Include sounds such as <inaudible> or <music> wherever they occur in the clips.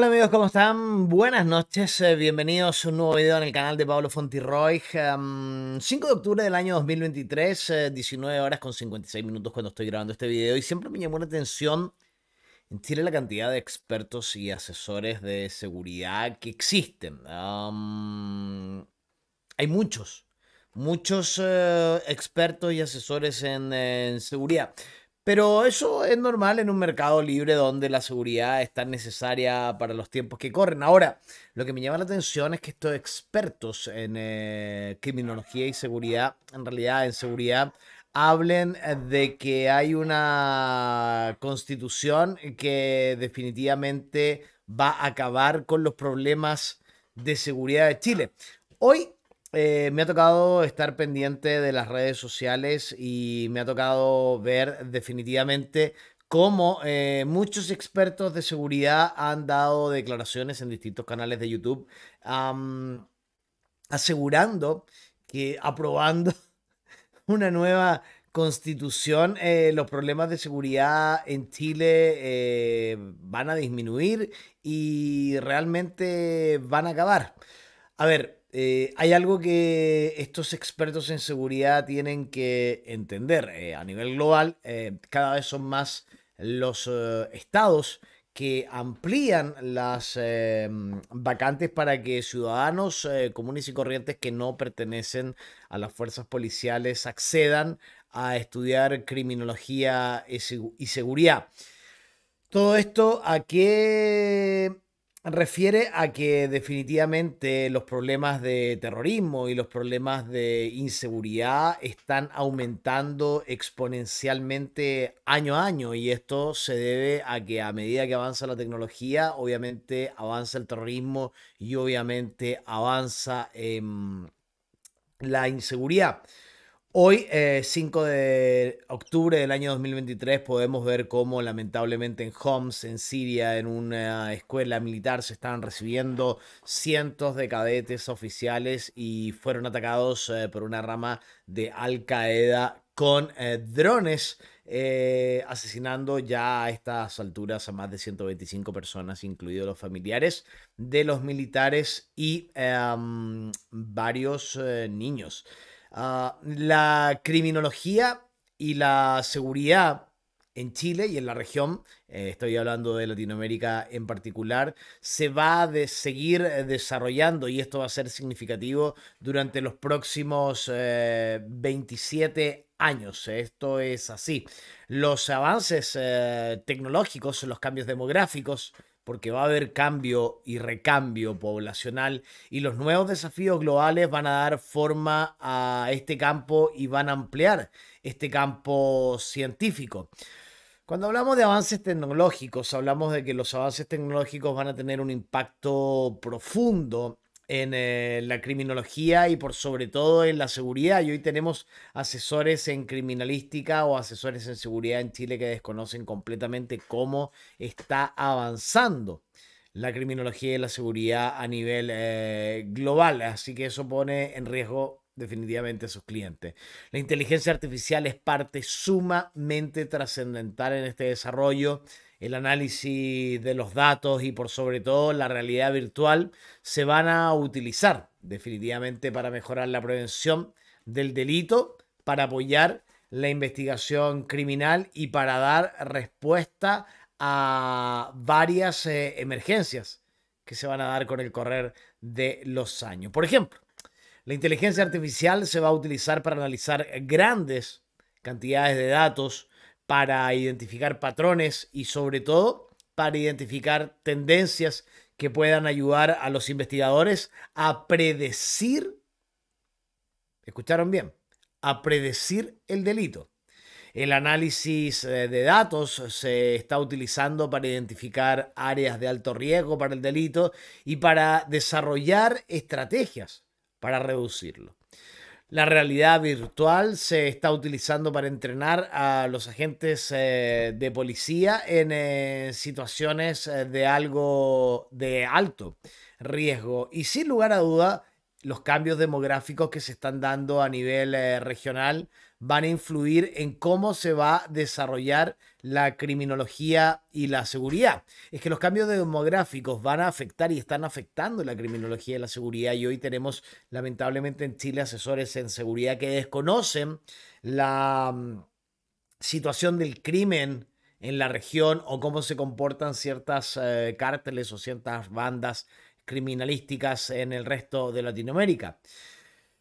Hola amigos, ¿cómo están? Buenas noches, eh, bienvenidos a un nuevo video en el canal de Pablo Fontiroy 5 em, de octubre del año 2023, 19 eh, horas con 56 minutos cuando estoy grabando este video y siempre me llamó la atención en Chile la cantidad de expertos y asesores de seguridad que existen. Em, hay muchos, muchos eh, expertos y asesores en seguridad. Pero eso es normal en un mercado libre donde la seguridad es tan necesaria para los tiempos que corren. Ahora, lo que me llama la atención es que estos expertos en eh, criminología y seguridad, en realidad en seguridad, hablen eh, de que hay una constitución que definitivamente va a acabar con los problemas de seguridad de Chile. Hoy eh, me ha tocado estar pendiente de las redes sociales y me ha tocado ver definitivamente cómo eh, muchos expertos de seguridad han dado declaraciones en distintos canales de YouTube asegurando que aprobando <laughs> una nueva constitución, eh, los problemas de seguridad en Chile van a disminuir y realmente van a acabar. A ver, eh, hay algo que estos expertos en seguridad tienen que entender. Eh, a nivel global, eh, cada vez son más los estados que amplían las vacantes para que ciudadanos comunes y corrientes que no pertenecen a las fuerzas policiales accedan a estudiar criminología y seguridad. Todo esto a qué refiere a que definitivamente los problemas de terrorismo y los problemas de inseguridad están aumentando exponencialmente año a año y esto se debe a que a medida que avanza la tecnología, obviamente avanza el terrorismo y obviamente avanza em, la inseguridad. Hoy, 5 eh, de octubre del año 2023, podemos ver cómo lamentablemente en Homs, en Siria, en una escuela militar, se estaban recibiendo cientos de cadetes oficiales y fueron atacados eh, por una rama de Al Qaeda con eh, drones. asesinando ya a estas alturas a más de 125 personas, incluidos los familiares de los militares y em, varios niños. Ah, la criminología y la seguridad en Chile y en la región, eh, estoy hablando de Latinoamérica en particular, se va a seguir eh, desarrollando y esto va a ser significativo durante los próximos 27 eh, años Esto es así. Los avances tecnológicos, los cambios demográficos, porque va a haber cambio y recambio poblacional y los nuevos desafíos globales van a dar forma a este campo y van a ampliar este campo científico. Cuando hablamos de avances tecnológicos, hablamos de que los avances tecnológicos van a tener un impacto profundo en eh, la criminología y por sobre todo en la seguridad. Y hoy tenemos asesores en criminalística o asesores en seguridad en Chile que desconocen completamente cómo está avanzando la criminología y la seguridad a nivel eh, global. Así que eso pone en riesgo definitivamente a sus clientes. La inteligencia artificial es parte sumamente trascendental en este desarrollo el análisis de los datos y por sobre todo la realidad virtual se van a utilizar definitivamente para mejorar la prevención del delito, para apoyar la investigación criminal y para dar respuesta a varias eh, emergencias que se van a dar con el correr de los años. Por ejemplo, la inteligencia artificial se va a utilizar para analizar grandes cantidades de datos para identificar patrones y sobre todo para identificar tendencias que puedan ayudar a los investigadores a predecir, escucharon bien, a predecir el delito. El análisis eh, de datos se está utilizando para identificar áreas de alto riesgo para el delito y para desarrollar estrategias para reducirlo. La realidad virtual se está utilizando para entrenar a los agentes eh, de policía en eh, situaciones eh, de algo de alto riesgo. Y sin lugar a duda, los cambios demográficos que se están dando a nivel eh, regional van a influir en cómo se va a desarrollar la criminología y la seguridad. Es que los cambios demográficos van a afectar y están afectando la criminología y la seguridad y hoy tenemos lamentablemente en Chile asesores en seguridad que desconocen la mm, situación del crimen en la región o cómo se comportan ciertas eh, cárteles o ciertas bandas criminalísticas en el resto de Latinoamérica.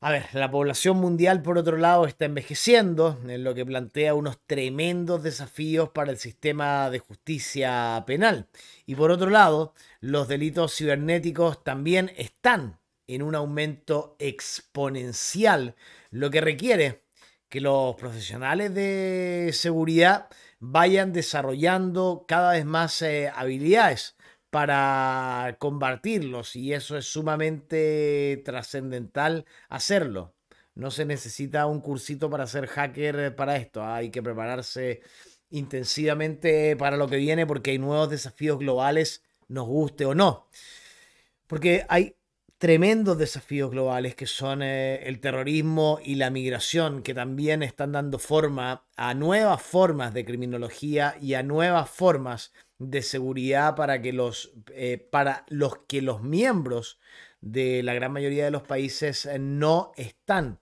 A ver, la población mundial por otro lado está envejeciendo, en lo que plantea unos tremendos desafíos para el sistema de justicia penal. Y por otro lado, los delitos cibernéticos también están en un aumento exponencial, lo que requiere que los profesionales de seguridad vayan desarrollando cada vez más eh, habilidades para combatirlos y eso es sumamente trascendental hacerlo. No se necesita un cursito para ser hacker eh, para esto, hay que prepararse intensivamente para lo que viene porque hay nuevos desafíos globales, nos guste o no. Porque hay tremendos desafíos globales que son eh, el terrorismo y la migración, que también están dando forma a nuevas formas de criminología y a nuevas formas de seguridad para que los, eh, para los que los miembros de la gran mayoría de los países eh, no están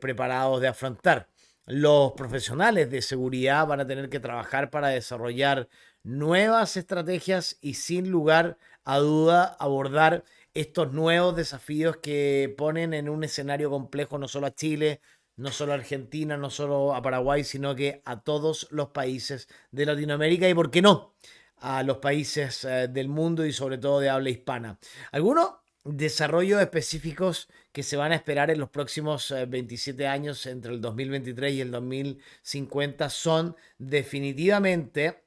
preparados de afrontar. Los profesionales de seguridad van a tener que trabajar para desarrollar nuevas estrategias y sin lugar a duda abordar estos nuevos desafíos que ponen en un escenario complejo no solo a Chile, no solo a Argentina, no solo a Paraguay, sino que a todos los países de Latinoamérica y, ¿por qué no?, a los países eh, del mundo y sobre todo de habla hispana. Algunos desarrollos específicos que se van a esperar en los próximos 27 eh, años entre el 2023 y el 2050 son definitivamente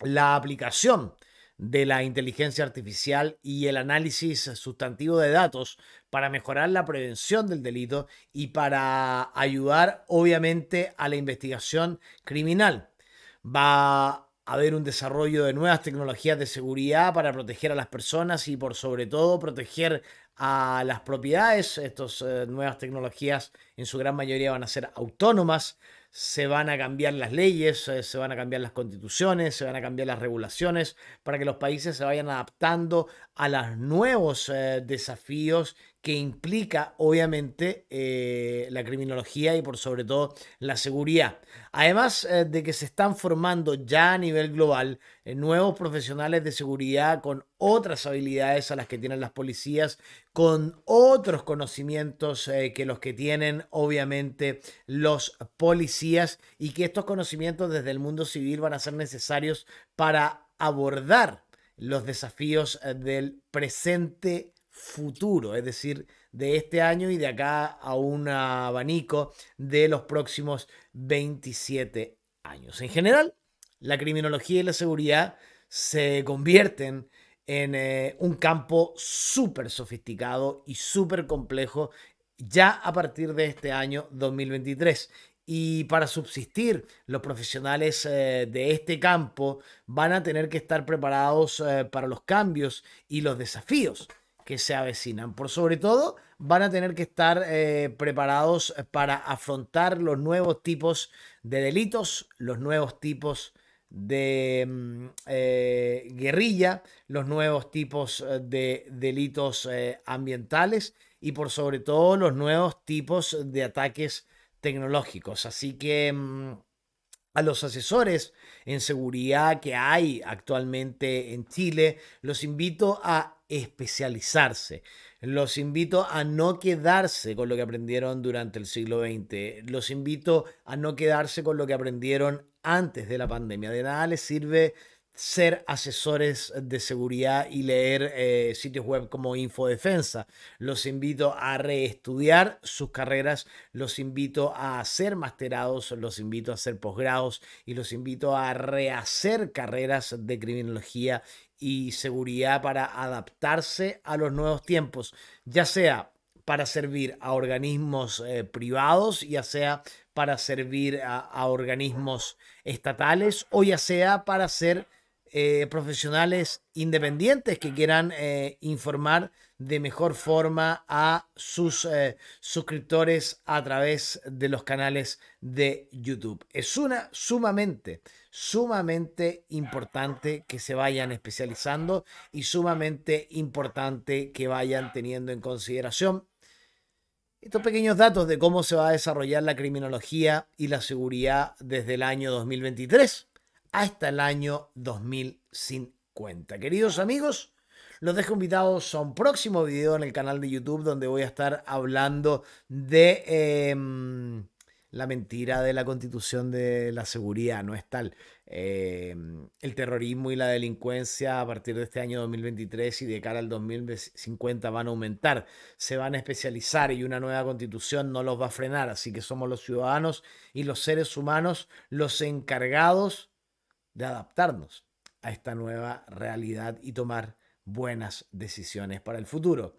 la aplicación de la inteligencia artificial y el análisis sustantivo de datos para mejorar la prevención del delito y para ayudar obviamente a la investigación criminal. Va a haber un desarrollo de nuevas tecnologías de seguridad para proteger a las personas y por sobre todo proteger a las propiedades. Estas eh, nuevas tecnologías en su gran mayoría van a ser autónomas se van a cambiar las leyes, eh, se van a cambiar las constituciones, se van a cambiar las regulaciones para que los países se vayan adaptando a los nuevos eh, desafíos que implica obviamente eh, la criminología y por sobre todo la seguridad. Además eh, de que se están formando ya a nivel global eh, nuevos profesionales de seguridad con otras habilidades a las que tienen las policías, con otros conocimientos que los que tienen obviamente los policías y que estos conocimientos desde el mundo civil van a ser necesarios para abordar los desafíos del presente futuro, es decir, de este año y de acá a un abanico de los próximos 27 años. En general, la criminología y la seguridad se convierten en eh, un campo súper sofisticado y súper complejo ya a partir de este año 2023. Y para subsistir, los profesionales eh, de este campo van a tener que estar preparados eh, para los cambios y los desafíos que se avecinan. Por sobre todo, van a tener que estar eh, preparados para afrontar los nuevos tipos de delitos, los nuevos tipos de mm, eh, guerrilla, los nuevos tipos eh, de delitos ambientales y por sobre todo los nuevos tipos de ataques tecnológicos. Así que mm, a los asesores en seguridad que hay actualmente en Chile, los invito a especializarse. Los invito a no quedarse con lo que aprendieron durante el siglo XX. Los invito a no quedarse con lo que aprendieron antes de la pandemia. De nada les sirve ser asesores de seguridad y leer eh, sitios web como Infodefensa. Los invito a reestudiar sus carreras, los invito a hacer masterados, los invito a hacer posgrados y los invito a rehacer carreras de criminología y seguridad para adaptarse a los nuevos tiempos, ya sea para servir a organismos eh, privados, ya sea para servir a organismos estatales o ya sea para ser eh, profesionales independientes que quieran eh, informar de mejor forma a sus eh, suscriptores a través de los canales de YouTube. Es una sumamente, sumamente importante que se vayan especializando y sumamente importante que vayan teniendo en consideración estos pequeños datos de cómo se va a desarrollar la criminología y la seguridad desde el año 2023 hasta el año 2050. Queridos amigos, los dejo invitados a un próximo video en el canal de YouTube donde voy a estar hablando de em, la mentira de la constitución de la seguridad, no es tal. Em, el terrorismo y la delincuencia a partir de este año 2023 y de cara al 2050 van a aumentar, se van a especializar y una nueva constitución no los va a frenar, así que somos los ciudadanos y los seres humanos los encargados de adaptarnos a esta nueva realidad y tomar buenas decisiones para el futuro.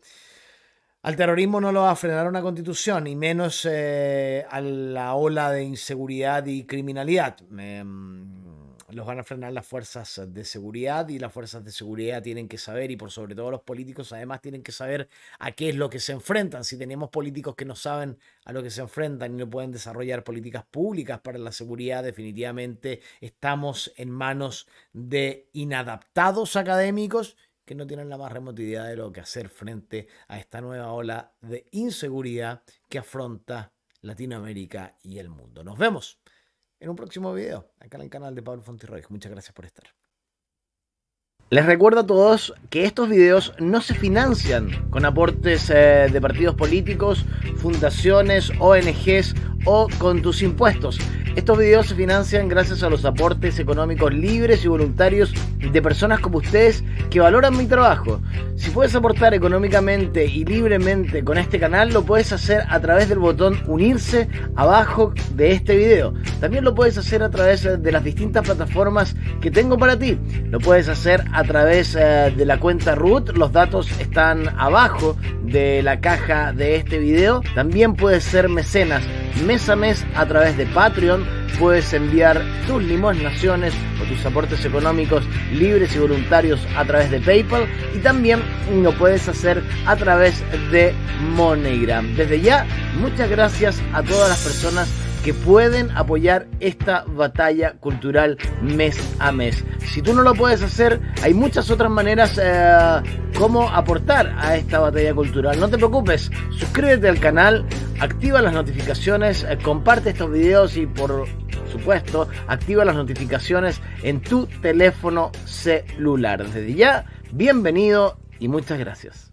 Al terrorismo no lo va a frenar una constitución, y menos eh, a la ola de inseguridad y criminalidad. Em, los van a frenar las fuerzas de seguridad y las fuerzas de seguridad tienen que saber y por sobre todo los políticos además tienen que saber a qué es lo que se enfrentan. Si tenemos políticos que no saben a lo que se enfrentan y no pueden desarrollar políticas públicas para la seguridad, definitivamente estamos en manos de inadaptados académicos que no tienen la más remota idea de lo que hacer frente a esta nueva ola de inseguridad que afronta Latinoamérica y el mundo. Nos vemos en un próximo video, acá en el canal de Pablo Fontirroy. Muchas gracias por estar. Les recuerdo a todos que estos videos no se financian con aportes eh, de partidos políticos, fundaciones, ONGs o con tus impuestos. Estos videos se financian gracias a los aportes económicos libres y voluntarios de personas como ustedes que valoran mi trabajo. Si puedes aportar económicamente y libremente con este canal, lo puedes hacer a través del botón unirse abajo de este video. También lo puedes hacer a través eh, de las distintas plataformas que tengo para ti. Lo puedes hacer a través eh, de la cuenta root, los datos están abajo de la caja de este video. También puedes ser mecenas mes a mes a través de Patreon puedes enviar tus limosnaciones o tus aportes económicos libres y voluntarios a través de PayPal y también lo puedes hacer a través de MoneyGram. Desde ya, muchas gracias a todas las personas que pueden apoyar esta batalla cultural mes a mes. Si tú no lo puedes hacer, hay muchas otras maneras eh, como aportar a esta batalla cultural. No te preocupes, suscríbete al canal, activa las notificaciones, eh, comparte estos videos y por supuesto, activa las notificaciones en tu teléfono celular. Desde ya, bienvenido y muchas gracias.